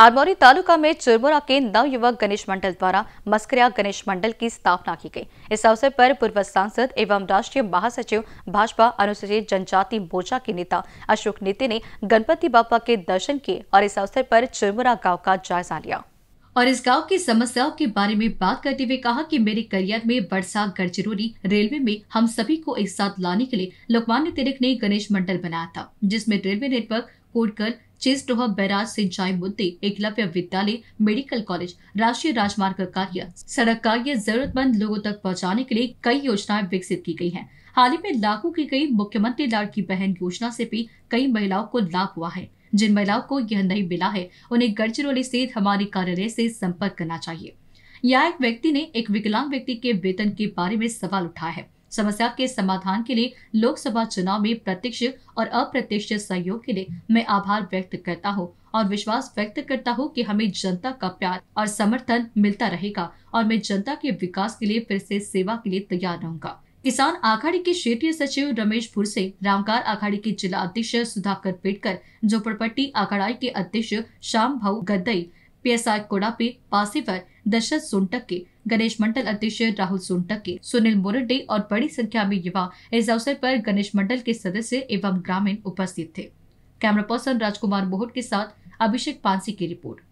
आरमौरी तालुका में चुरमुरा के नवयुवक गणेश मंडल द्वारा मस्करिया गणेश मंडल की स्थापना की गई इस अवसर पर पूर्व सांसद एवं राष्ट्रीय महासचिव भाजपा अनुसूचित जनजाति मोर्चा के नेता अशोक नेते ने गणपति बापा के दर्शन किए और इस अवसर पर चुरमुरा गाँव का जायजा लिया और इस गांव की समस्याओं के बारे में बात करते हुए कहा कि मेरे करियर में बरसा गढ़चिरौली रेलवे में हम सभी को एक साथ लाने के लिए लोकमान्य तिलक ने गणेश मंडल बनाया था जिसमें रेलवे नेटवर्क कोडकर चेस्टोह बैराज सिंचाई मुद्दे एकलव्य विद्यालय मेडिकल कॉलेज राष्ट्रीय राजमार्ग कार्य सड़क कार्य जरूरतमंद लोगों तक पहुँचाने के लिए कई योजनाएं विकसित की गयी है हाल ही में लागू की गयी मुख्यमंत्री लाड़की बहन योजना ऐसी भी कई महिलाओं को लाभ हुआ है जिन महिलाओं को यह नहीं मिला है उन्हें गढ़चिरौली स्थित हमारे कार्यालय से संपर्क करना चाहिए यहाँ एक व्यक्ति ने एक विकलांग व्यक्ति के वेतन के बारे में सवाल उठाया है समस्या के समाधान के लिए लोकसभा चुनाव में प्रत्यक्ष और अप्रत्यक्ष सहयोग के लिए मैं आभार व्यक्त करता हूँ और विश्वास व्यक्त करता हूँ कि हमें जनता का प्यार और समर्थन मिलता रहेगा और मैं जनता के विकास के लिए फिर से सेवा के लिए तैयार रहूंगा किसान आघाड़ी के क्षेत्रीय सचिव रमेश भुरसे रामकार आघाड़ी के जिला अध्यक्ष सुधाकर पेटकर झोपड़पट्टी आघाड़ी के अध्यक्ष श्याम भाऊ गद्दई पीएसआई कोडापी पासीवर दशरथ सोनटक्के गणेश मंडल अध्यक्ष राहुल सोनटक्के सुनील मोरडे और बड़ी संख्या में युवा इस अवसर पर गणेश मंडल के सदस्य एवं ग्रामीण उपस्थित थे कैमरा पर्सन राजकुमार मोहट के साथ अभिषेक पांसी की रिपोर्ट